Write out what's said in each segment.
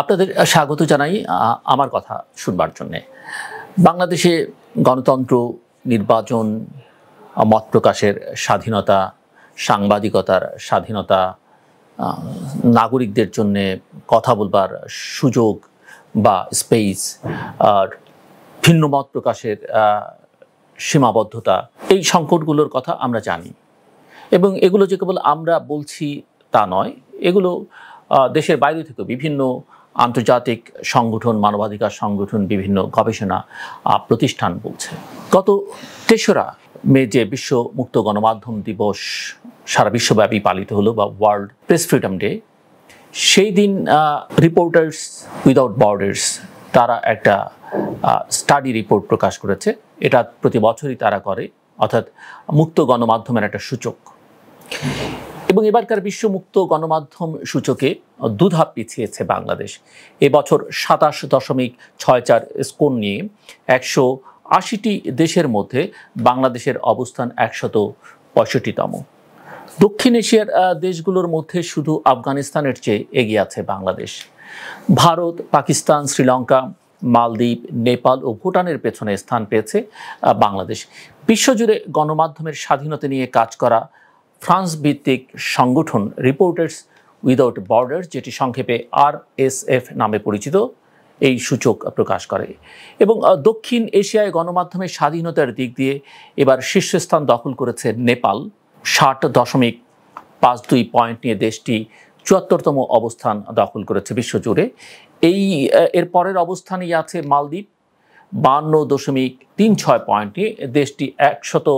আপনাদের স্বাগত জানাই আমার কথা শুনবার জন্যে বাংলাদেশে গণতন্ত্র নির্বাচন মত প্রকাশের স্বাধীনতা সাংবাদিকতার স্বাধীনতা নাগরিকদের জন্য কথা বলবার সুযোগ বা স্পেস আর ভিন্ন মত প্রকাশের সীমাবদ্ধতা এই সংকটগুলোর কথা আমরা জানি এবং এগুলো যে কেবল আমরা বলছি তা নয় এগুলো দেশের বাইরে থেকে বিভিন্ন আন্তর্জাতিক সংগঠন মানবাধিকার সংগঠন বিভিন্ন গবেষণা প্রতিষ্ঠান বলছে গত তেসরা মে যে বিশ্ব মুক্ত গণমাধ্যম দিবস সারা বিশ্বব্যাপী পালিত হলো বা ওয়ার্ল্ড প্রেস ফ্রিডম ডে সেই দিন রিপোর্টার্স উইদাউট বর্ডার্স তারা একটা স্টাডি রিপোর্ট প্রকাশ করেছে এটা প্রতি বছরই তারা করে অর্থাৎ মুক্ত গণমাধ্যমের একটা সূচক এবং এবারকার বিশ্বমুক্ত গণমাধ্যম সূচকে দুধাপ পিছিয়েছে বাংলাদেশ এবছর সাতাশ দশমিক ছয় চার স্কোর নিয়ে একশো আশিটি দেশের মধ্যে বাংলাদেশের অবস্থান একশত পঁয়ষট্টিতম দক্ষিণ এশিয়ার দেশগুলোর মধ্যে শুধু আফগানিস্তানের চেয়ে এগিয়ে আছে বাংলাদেশ ভারত পাকিস্তান শ্রীলঙ্কা মালদ্বীপ নেপাল ও ভুটানের পেছনে স্থান পেয়েছে বাংলাদেশ বিশ্বজুড়ে গণমাধ্যমের স্বাধীনতা নিয়ে কাজ করা ফ্রান্স ভিত্তিক সংগঠন রিপোর্টার্স উইদাউট বর্ডার যেটি সংক্ষেপে আর নামে পরিচিত এই সূচক প্রকাশ করে এবং দক্ষিণ এশিয়ায় গণমাধ্যমের স্বাধীনতার দিক দিয়ে এবার শীর্ষস্থান দখল করেছে নেপাল ষাট দশমিক পাঁচ দুই পয়েন্ট নিয়ে দেশটি চুয়াত্তরতম অবস্থান দখল করেছে বিশ্বজুড়ে এই এর পরের অবস্থানেই আছে মালদ্বীপ বান্ন দশমিক তিন ছয় পয়েন্ট নিয়ে দেশটি একশত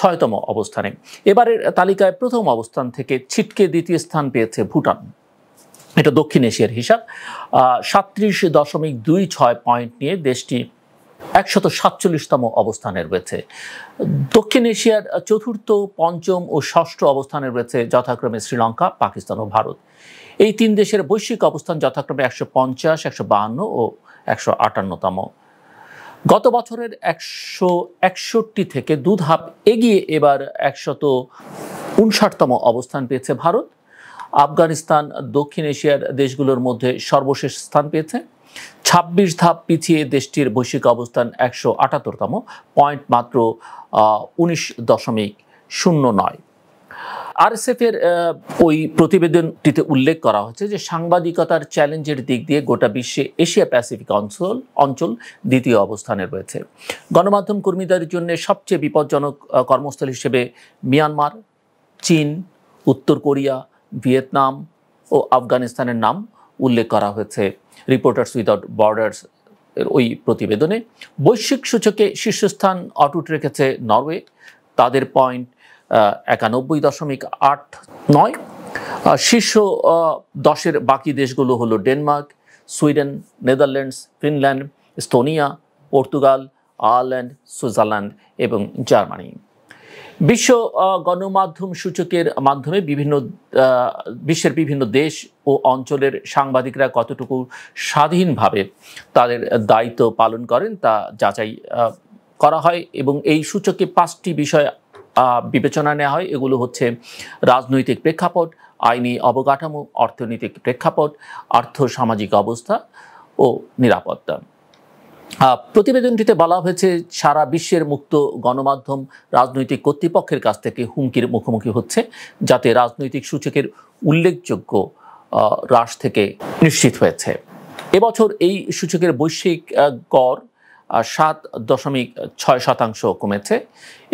ছয়তম অবস্থানে এবারের তালিকায় প্রথম অবস্থান থেকে ছিটকে দ্বিতীয় স্থান পেয়েছে ভুটান এটা দক্ষিণ এশিয়ার হিসাব সাত্রিশ দশমিক দুই ছয় পয়েন্ট নিয়ে দেশটি একশত সাতচল্লিশতম অবস্থানে রয়েছে দক্ষিণ এশিয়ার চতুর্থ পঞ্চম ও ষষ্ঠ অবস্থানে রয়েছে যথাক্রমে শ্রীলঙ্কা পাকিস্তান ও ভারত এই তিন দেশের বৈশ্বিক অবস্থান যথাক্রমে একশো পঞ্চাশ একশো বাহান্ন ও একশো আটান্নতম গত বছরের একশো একষট্টি থেকে দু ধাপ এগিয়ে এবার একশত উনষাটতম অবস্থান পেয়েছে ভারত আফগানিস্তান দক্ষিণ এশিয়ার দেশগুলোর মধ্যে সর্বশেষ স্থান পেয়েছে ছাব্বিশ ধাপ পিছিয়ে দেশটির বৈশ্বিক অবস্থান একশো আটাত্তরতম পয়েন্ট মাত্র উনিশ দশমিক শূন্য নয় আরএসএফের ওই প্রতিবেদনটিতে উল্লেখ করা হচ্ছে যে সাংবাদিকতার চ্যালেঞ্জের দিক দিয়ে গোটা বিশ্বে এশিয়া প্যাসিফিক অঞ্চল অঞ্চল দ্বিতীয় অবস্থানে রয়েছে গণমাধ্যম কর্মীদের জন্য সবচেয়ে বিপজ্জনক কর্মস্থল হিসেবে মিয়ানমার চীন উত্তর কোরিয়া ভিয়েতনাম ও আফগানিস্তানের নাম উল্লেখ করা হয়েছে রিপোর্টার্স উইদাউট বর্ডার্স ওই প্রতিবেদনে বৈশ্বিক সূচকে শীর্ষস্থান অটুট রেখেছে নরওয়ে তাদের পয়েন্ট একানব্বই দশমিক আট নয় শীর্ষ দশের বাকি দেশগুলো হলো Denmark Sweden Netherlands Finland Estonia Portugal Ireland Switzerland এবং জার্মানি বিশ্ব গণমাধ্যম সূচকের মাধ্যমে বিভিন্ন বিশ্বের বিভিন্ন দেশ ও অঞ্চলের সাংবাদিকরা কতটুকু স্বাধীনভাবে তাদের দায়িত্ব পালন করেন তা যাচাই করা হয় এবং এই সূচকে পাঁচটি বিষয় বিবেচনা নেওয়া হয় এগুলো হচ্ছে রাজনৈতিক প্রেক্ষাপট আইনি অবকাঠামো অর্থনৈতিক প্রেক্ষাপট আর্থ সামাজিক অবস্থা ও নিরাপত্তা প্রতিবেদনটিতে বলা হয়েছে সারা বিশ্বের মুক্ত গণমাধ্যম রাজনৈতিক কর্তৃপক্ষের কাছ থেকে হুমকির মুখোমুখি হচ্ছে যাতে রাজনৈতিক সূচকের উল্লেখযোগ্য হ্রাস থেকে নিশ্চিত হয়েছে এবছর এই সূচকের বৈশ্বিক গড় সাত দশমিক ছয় শতাংশ কমেছে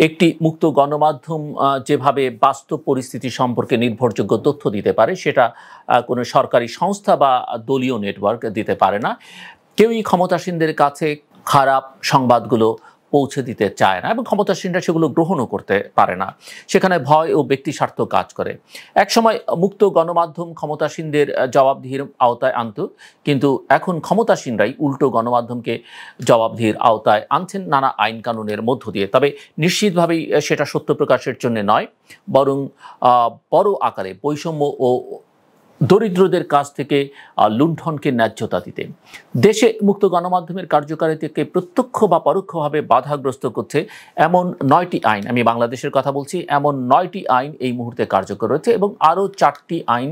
একটি মুক্ত গণমাধ্যম যেভাবে বাস্তব পরিস্থিতি সম্পর্কে নির্ভরযোগ্য তথ্য দিতে পারে সেটা কোনো সরকারি সংস্থা বা দলীয় নেটওয়ার্ক দিতে পারে না কেউই ক্ষমতাসীনদের কাছে খারাপ সংবাদগুলো পৌঁছে দিতে চায় না এবং ক্ষমতাসীনরা সেগুলো গ্রহণও করতে পারে না সেখানে ভয় ও ব্যক্তি স্বার্থ কাজ করে একসময় মুক্ত গণমাধ্যম ক্ষমতাসীনদের জবাবদিহির আওতায় আনত কিন্তু এখন ক্ষমতাসীনরাই উল্টো গণমাধ্যমকে জবাবদিহির আওতায় আনছেন নানা আইন কানুনের মধ্য দিয়ে তবে নিশ্চিতভাবেই সেটা সত্য প্রকাশের জন্য নয় বরং বড় আকারে বৈষম্য ও দরিদ্রদের কাছ থেকে লুণ্ঠনকে ন্যায্যতা দিতে দেশে মুক্ত গণমাধ্যমের কার্যকারিতাকে প্রত্যক্ষ বা পরোক্ষভাবে বাধাগ্রস্ত করছে এমন নয়টি আইন আমি বাংলাদেশের কথা বলছি এমন নয়টি আইন এই মুহূর্তে কার্যকর রয়েছে এবং আরও চারটি আইন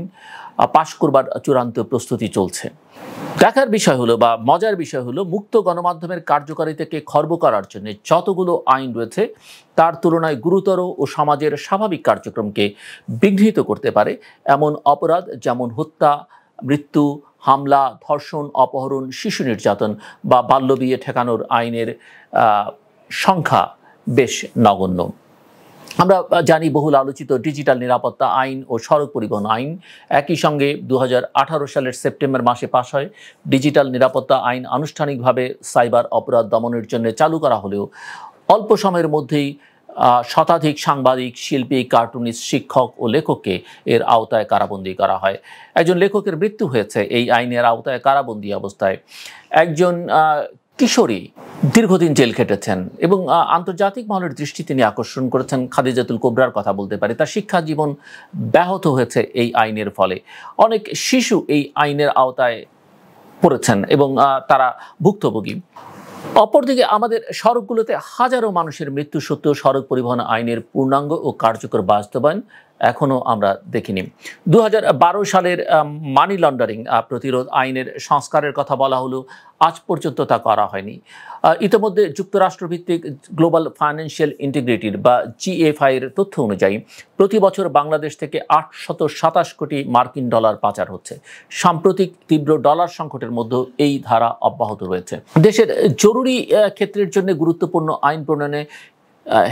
পাশ করবার চূড়ান্ত প্রস্তুতি চলছে দেখার বিষয় হলো বা মজার বিষয় হলো মুক্ত গণমাধ্যমের কার্যকারিতাকে খর্ব করার জন্য যতগুলো আইন রয়েছে তার তুলনায় গুরুতর ও সমাজের স্বাভাবিক কার্যক্রমকে বিঘ্নিত করতে পারে এমন অপরাধ যেমন হত্যা মৃত্যু হামলা ধর্ষণ অপহরণ শিশু নির্যাতন বা বাল্যবিয়ে ঠেকানোর আইনের সংখ্যা বেশ নগণ্য আমরা জানি বহুল আলোচিত ডিজিটাল নিরাপত্তা আইন ও সড়ক পরিবহন আইন একই সঙ্গে দু সালের সেপ্টেম্বর মাসে পাশ হয় ডিজিটাল নিরাপত্তা আইন আনুষ্ঠানিকভাবে সাইবার অপরাধ দমনের জন্য চালু করা হলেও অল্প সময়ের মধ্যেই শতাধিক সাংবাদিক শিল্পী কার্টুনিস্ট শিক্ষক ও লেখককে এর আওতায় কারাবন্দি করা হয় একজন লেখকের মৃত্যু হয়েছে এই আইনের আওতায় কারাবন্দি অবস্থায় একজন কিশোরী দীর্ঘদিন জেল খেটেছেন এবং আন্তর্জাতিক মহলের দৃষ্টি তিনি আকর্ষণ করেছেন খাদিজাতুল কোবরার কথা বলতে পারে তার শিক্ষা জীবন ব্যাহত হয়েছে এই আইনের ফলে অনেক শিশু এই আইনের আওতায় পড়েছেন এবং তারা ভুক্তভোগী অপরদিকে আমাদের সড়কগুলোতে হাজারো মানুষের মৃত্যু সত্ত্বেও সড়ক পরিবহন আইনের পূর্ণাঙ্গ ও কার্যকর বাস্তবায়ন এখনও আমরা দেখিনি দু সালের মানি লন্ডারিং প্রতিরোধ আইনের সংস্কারের কথা বলা হলো আজ পর্যন্ত তা করা হয়নি ইতিমধ্যে যুক্তরাষ্ট্রভিত্তিক গ্লোবাল ফাইন্যান্সিয়াল ইন্টিগ্রিটির বা জিএফআইয়ের তথ্য অনুযায়ী প্রতি বছর বাংলাদেশ থেকে আটশত সাতাশ কোটি মার্কিন ডলার পাচার হচ্ছে সাম্প্রতিক তীব্র ডলার সংকটের মধ্যে এই ধারা অব্যাহত রয়েছে দেশের জরুরি ক্ষেত্রের জন্য গুরুত্বপূর্ণ আইন প্রণয়নে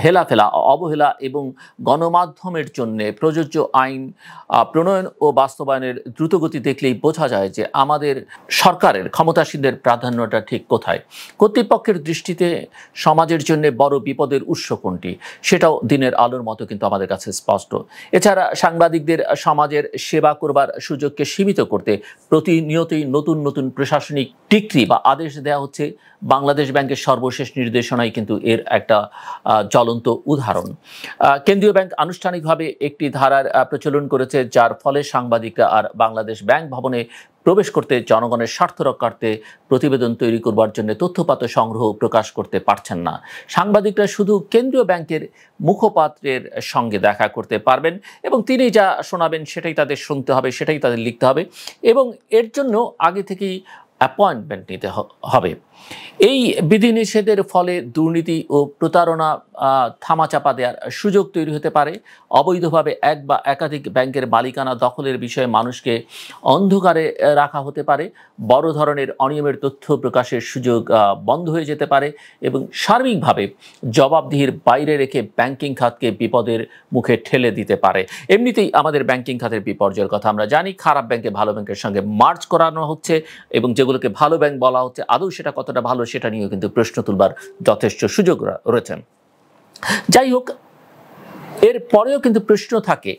হেলাফেলা অবহেলা এবং গণমাধ্যমের জন্য প্রযোজ্য আইন প্রণয়ন ও বাস্তবায়নের দ্রুতগতি দেখলেই বোঝা যায় যে আমাদের সরকারের ক্ষমতাসীনদের প্রাধান্যটা ঠিক কোথায় কর্তৃপক্ষের দৃষ্টিতে সমাজের জন্য বড় বিপদের উৎস কোনটি সেটাও দিনের আলোর মতো কিন্তু আমাদের কাছে স্পষ্ট এছাড়া সাংবাদিকদের সমাজের সেবা করবার সুযোগকে সীমিত করতে প্রতিনিয়তই নতুন নতুন প্রশাসনিক ডিক্রি বা আদেশ দেওয়া হচ্ছে বাংলাদেশ ব্যাংকের সর্বশেষ নির্দেশনাই কিন্তু এর একটা জ্বলন্ত উদাহরণ কেন্দ্রীয় ব্যাংক আনুষ্ঠানিকভাবে একটি ধারার প্রচলন করেছে যার ফলে সাংবাদিকরা আর বাংলাদেশ ব্যাংক ভবনে প্রবেশ করতে জনগণের স্বার্থ রক্ষার্থে প্রতিবেদন তৈরি করবার জন্য তথ্যপাত্র সংগ্রহ প্রকাশ করতে পারছেন না সাংবাদিকরা শুধু কেন্দ্রীয় ব্যাংকের মুখপাত্রের সঙ্গে দেখা করতে পারবেন এবং তিনি যা শোনাবেন সেটাই তাদের শুনতে হবে সেটাই তাদের লিখতে হবে এবং এর জন্য আগে থেকেই অ্যাপয়েন্টমেন্ট নিতে হবে এই বিধিনিষেধের ফলে দুর্নীতি ও প্রতারণা থামাচাপা দেওয়ার সুযোগ তৈরি হতে পারে অবৈধভাবে এক বা একাধিক ব্যাংকের মালিকানা দখলের বিষয়ে মানুষকে অন্ধকারে রাখা হতে পারে বড় ধরনের অনিয়মের তথ্য প্রকাশের সুযোগ বন্ধ হয়ে যেতে পারে এবং সার্বিকভাবে জবাবদিহির বাইরে রেখে ব্যাংকিং খাতকে বিপদের মুখে ঠেলে দিতে পারে এমনিতেই আমাদের ব্যাংকিং খাতের বিপর্যয়ের কথা আমরা জানি খারাপ ব্যাংকে ভালো ব্যাংকের সঙ্গে মার্চ করানো হচ্ছে এবং যেগুলোকে ভালো ব্যাংক বলা হচ্ছে আদৌ সেটা কত কতটা ভালো সেটা নিয়েও কিন্তু প্রশ্ন তুলবার যথেষ্ট সুযোগ রয়েছেন যাই হোক এর পরেও কিন্তু প্রশ্ন থাকে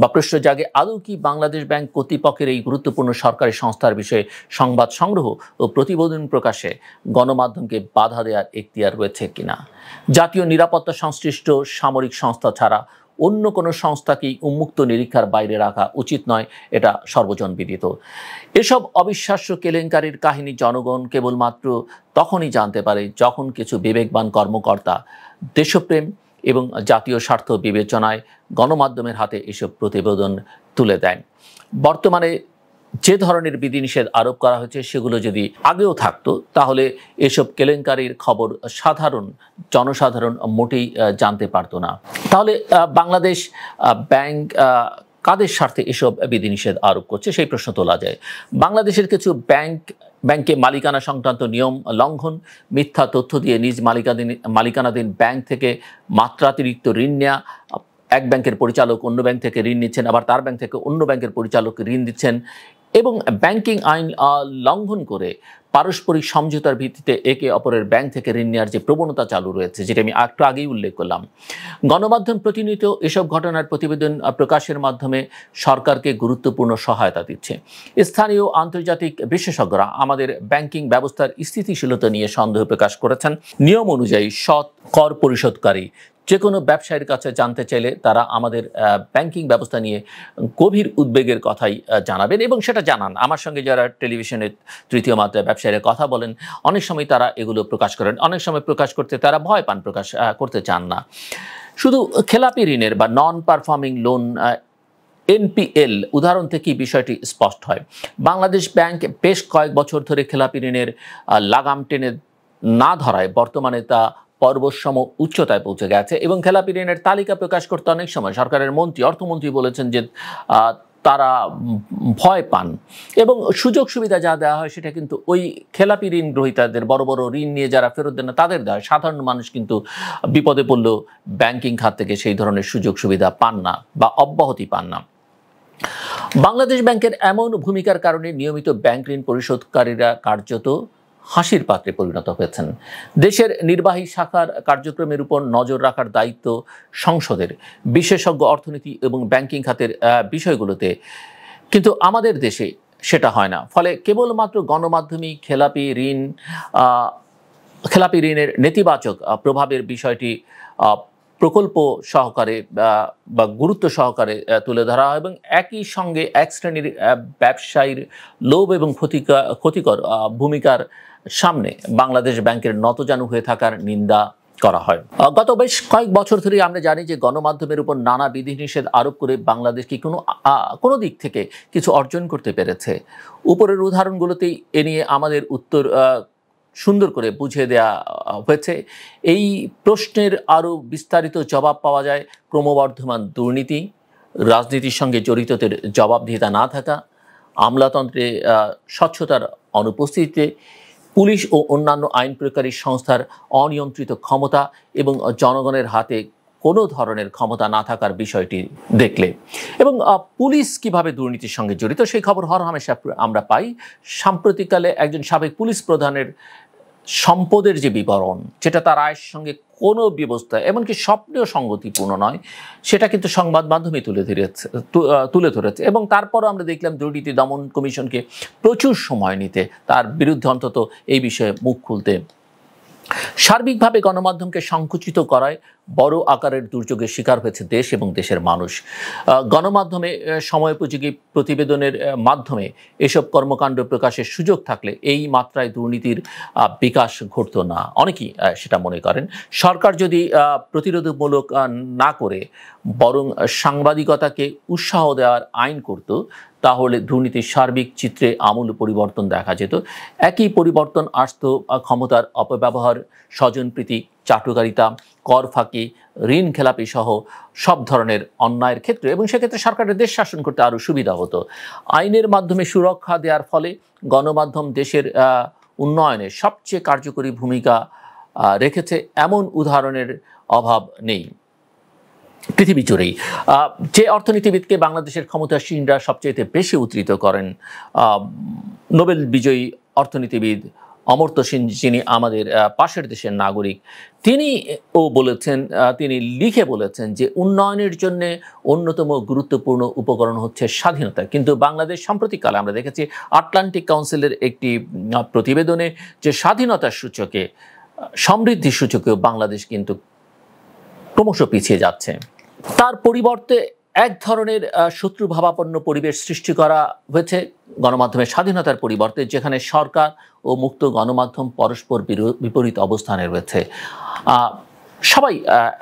বা প্রশ্ন জাগে আদৌ কি বাংলাদেশ ব্যাংক কর্তৃপক্ষের এই গুরুত্বপূর্ণ সরকারি সংস্থার বিষয়ে সংবাদ সংগ্রহ ও প্রতিবেদন প্রকাশে গণমাধ্যমকে বাধা দেওয়ার এখতিয়ার রয়েছে কিনা জাতীয় নিরাপত্তা সংশ্লিষ্ট সামরিক সংস্থা ছাড়া অন্য কোনো সংস্থাকেই উন্মুক্ত নিরীক্ষার বাইরে রাখা উচিত নয় এটা সর্বজন বিদিত এসব অবিশ্বাস্য কেলেঙ্কারির কাহিনী জনগণ কেবলমাত্র তখনই জানতে পারে যখন কিছু বিবেকবান কর্মকর্তা দেশপ্রেম এবং জাতীয় স্বার্থ বিবেচনায় গণমাধ্যমের হাতে এসব প্রতিবেদন তুলে দেন বর্তমানে যে ধরনের বিধিনিষেধ আরোপ করা হয়েছে সেগুলো যদি আগেও থাকতো তাহলে এসব কেলেঙ্কারির খবর সাধারণ জনসাধারণ মোটেই জানতে পারতো না তাহলে বাংলাদেশ ব্যাংক কাদের স্বার্থে এসব বিধিনিষেধ আরোপ করছে সেই প্রশ্ন তোলা যায় বাংলাদেশের কিছু ব্যাংক ব্যাংকে মালিকানা সংক্রান্ত নিয়ম লঙ্ঘন মিথ্যা তথ্য দিয়ে নিজ মালিকাধীন মালিকানাধীন ব্যাংক থেকে মাত্রাতিরিক্ত ঋণ নেওয়া এক ব্যাংকের পরিচালক অন্য ব্যাংক থেকে ঋণ নিচ্ছেন আবার তার ব্যাংক থেকে অন্য ব্যাংকের পরিচালক ঋণ দিচ্ছেন এবং ব্যাংকিং আইন লঙ্ঘন করে পারস্পরিক সমঝোতার ভিত্তিতে একে অপরের ব্যাংক থেকে ঋণ নেওয়ার যে প্রবণতা চালু রয়েছে যেটা আমি একটু আগেই উল্লেখ করলাম গণমাধ্যম প্রতিনিয়ত এসব ঘটনার প্রতিবেদন প্রকাশের মাধ্যমে সরকারকে গুরুত্বপূর্ণ সহায়তা দিচ্ছে স্থানীয় আন্তর্জাতিক বিশেষজ্ঞরা আমাদের ব্যাংকিং ব্যবস্থার স্থিতিশীলতা নিয়ে সন্দেহ প্রকাশ করেছেন নিয়ম অনুযায়ী সৎ কর পরিশোধকারী যে কোনো ব্যবসায়ীর কাছে জানতে চাইলে তারা আমাদের ব্যাংকিং ব্যবস্থা নিয়ে গভীর উদ্বেগের কথাই জানাবেন এবং সেটা জানান আমার সঙ্গে যারা টেলিভিশনের তৃতীয় মাত্রায় ব্যবসায়ী ছেড়ে কথা বলেন অনেক সময় তারা এগুলো প্রকাশ করেন অনেক সময় প্রকাশ করতে তারা ভয় পান প্রকাশ করতে চান না শুধু খেলাপি ঋণের বা নন পারফর্মিং লোন এনপিএল উদাহরণ থেকেই বিষয়টি স্পষ্ট হয় বাংলাদেশ ব্যাংক বেশ কয়েক বছর ধরে খেলাপি ঋণের লাগাম টেনে না ধরায় বর্তমানে তা পর্বসম উচ্চতায় পৌঁছে গেছে এবং খেলাপি ঋণের তালিকা প্রকাশ করতে অনেক সময় সরকারের মন্ত্রী অর্থমন্ত্রী বলেছেন যে তারা ভয় পান এবং সুযোগ সুবিধা যা দেওয়া হয় সেটা কিন্তু ওই খেলাপি ঋণ গ্রহীতাদের বড় বড় ঋণ নিয়ে যারা ফেরত দেন না তাদের দেওয়া সাধারণ মানুষ কিন্তু বিপদে পড়লেও ব্যাংকিং খাত থেকে সেই ধরনের সুযোগ সুবিধা পান না বা অব্যাহতি পান না বাংলাদেশ ব্যাংকের এমন ভূমিকার কারণে নিয়মিত ব্যাংক ঋণ পরিশোধকারীরা কার্যত হাসির পাত্রে পরিণত হয়েছেন দেশের নির্বাহী শাখার কার্যক্রমের উপর নজর রাখার দায়িত্ব সংসদের বিশেষজ্ঞ অর্থনীতি এবং ব্যাংকিং খাতের বিষয়গুলোতে কিন্তু আমাদের দেশে সেটা হয় না ফলে কেবলমাত্র গণমাধ্যমী খেলাপি ঋণ খেলাপি ঋণের নেতিবাচক প্রভাবের বিষয়টি প্রকল্প সহকারে বা গুরুত্ব সহকারে তুলে ধরা হয় এবং একই সঙ্গে এক শ্রেণীর ব্যবসায়ীর লোভ এবং ক্ষতিকা ক্ষতিকর ভূমিকার সামনে বাংলাদেশ ব্যাংকের নতজানু হয়ে থাকার নিন্দা করা হয় গত বেশ কয়েক বছর ধরে আমরা জানি যে গণমাধ্যমের উপর নানা বিধিনিষেধ আরোপ করে বাংলাদেশ কি কোনো কোনো দিক থেকে কিছু অর্জন করতে পেরেছে উপরের উদাহরণগুলোতেই এ নিয়ে আমাদের উত্তর সুন্দর করে বুঝিয়ে দেয়া হয়েছে এই প্রশ্নের আরও বিস্তারিত জবাব পাওয়া যায় ক্রমবর্ধমান দুর্নীতি রাজনীতির সঙ্গে জড়িতদের জবাবদিহিতা না থাকা আমলাতন্ত্রে স্বচ্ছতার অনুপস্থিতিতে পুলিশ ও অন্যান্য আইন প্রয়োগকারী সংস্থার অনিয়ন্ত্রিত ক্ষমতা এবং জনগণের হাতে কোনো ধরনের ক্ষমতা না থাকার বিষয়টি দেখলে এবং পুলিশ কিভাবে দুর্নীতির সঙ্গে জড়িত সেই খবর হর হামেশা আমরা পাই সাম্প্রতিককালে একজন সাবেক পুলিশ প্রধানের সম্পদের যে বিবরণ যেটা তার আয়ের সঙ্গে কোনো ব্যবস্থা এমনকি স্বপ্নেও সঙ্গতিপূর্ণ নয় সেটা কিন্তু সংবাদ মাধ্যমে তুলে ধরেছে তুলে ধরেছে এবং তারপরও আমরা দেখলাম দুর্নীতি দমন কমিশনকে প্রচুর সময় নিতে তার বিরুদ্ধে অন্তত এই বিষয়ে মুখ খুলতে সার্বিকভাবে গণমাধ্যমকে সংকুচিত করায় বড় আকারের দুর্যোগের শিকার হয়েছে দেশ এবং দেশের মানুষ গণমাধ্যমে সময়োপযোগী প্রতিবেদনের মাধ্যমে এসব কর্মকাণ্ড প্রকাশের সুযোগ থাকলে এই মাত্রায় দুর্নীতির বিকাশ ঘটত না অনেকেই সেটা মনে করেন সরকার যদি প্রতিরোধমূলক না করে বরং সাংবাদিকতাকে উৎসাহ দেওয়ার আইন করত তাহলে দুর্নীতির সার্বিক চিত্রে আমূল পরিবর্তন দেখা যেত একই পরিবর্তন আসত ক্ষমতার অপব্যবহার স্বজনপ্রীতি চাটুকারিতা কর ফাঁকি ঋণ খেলাপি সহ সব ধরনের অন্যায়ের ক্ষেত্রে এবং সেক্ষেত্রে সরকারের দেশ শাসন করতে আরও সুবিধা হতো আইনের মাধ্যমে সুরক্ষা দেওয়ার ফলে গণমাধ্যম দেশের উন্নয়নে সবচেয়ে কার্যকরী ভূমিকা রেখেছে এমন উদাহরণের অভাব নেই পৃথিবী জুড়েই যে অর্থনীতিবিদকে বাংলাদেশের ক্ষমতাসীনরা সবচেয়ে বেশি উদ্ধৃত করেন নোবেল বিজয়ী অর্থনীতিবিদ অমর্ত সেন যিনি আমাদের পাশের দেশের নাগরিক তিনি ও বলেছেন তিনি লিখে বলেছেন যে উন্নয়নের জন্য অন্যতম গুরুত্বপূর্ণ উপকরণ হচ্ছে স্বাধীনতা কিন্তু বাংলাদেশ সাম্প্রতিককালে আমরা দেখেছি আটলান্টিক কাউন্সিলের একটি প্রতিবেদনে যে স্বাধীনতার সূচকে সমৃদ্ধির সূচকেও বাংলাদেশ কিন্তু ক্রমশ পিছিয়ে যাচ্ছে তার পরিবর্তে এক ধরনের শত্রুভাবাপন্ন পরিবেশ সৃষ্টি করা হয়েছে গণমাধ্যমের স্বাধীনতার পরিবর্তে যেখানে সরকার ও মুক্ত গণমাধ্যম পরস্পর বিপরীত অবস্থানে রয়েছে সবাই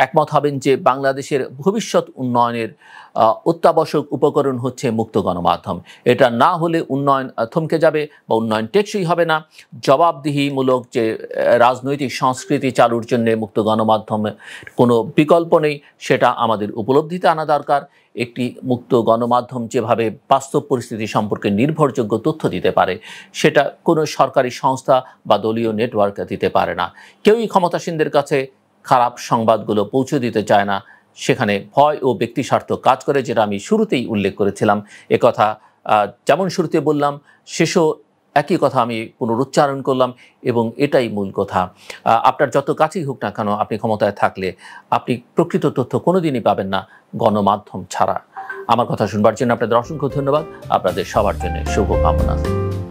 একমত হবেন যে বাংলাদেশের ভবিষ্যৎ উন্নয়নের অত্যাবশ্যক উপকরণ হচ্ছে মুক্ত গণমাধ্যম এটা না হলে উন্নয়ন থমকে যাবে বা উন্নয়ন টেকসই হবে না জবাবদিহিমূলক যে রাজনৈতিক সংস্কৃতি চালুর জন্য মুক্ত গণমাধ্যমে কোনো বিকল্প নেই সেটা আমাদের উপলব্ধিতে আনা দরকার একটি মুক্ত গণমাধ্যম যেভাবে বাস্তব পরিস্থিতি সম্পর্কে নির্ভরযোগ্য তথ্য দিতে পারে সেটা কোনো সরকারি সংস্থা বা দলীয় নেটওয়ার্ক দিতে পারে না কেউই ক্ষমতাসীনদের কাছে খারাপ সংবাদগুলো পৌঁছে দিতে চায় না সেখানে ভয় ও ব্যক্তিস্বার্থ কাজ করে যেটা আমি শুরুতেই উল্লেখ করেছিলাম কথা যেমন শুরুতে বললাম শেষও একই কথা আমি পুনরুচ্চারণ করলাম এবং এটাই মূল কথা আপনার যত কাছেই হোক না কেন আপনি ক্ষমতায় থাকলে আপনি প্রকৃত তথ্য কোনো দিনই পাবেন না গণমাধ্যম ছাড়া আমার কথা শুনবার জন্য আপনাদের অসংখ্য ধন্যবাদ আপনাদের সবার জন্য শুভকামনা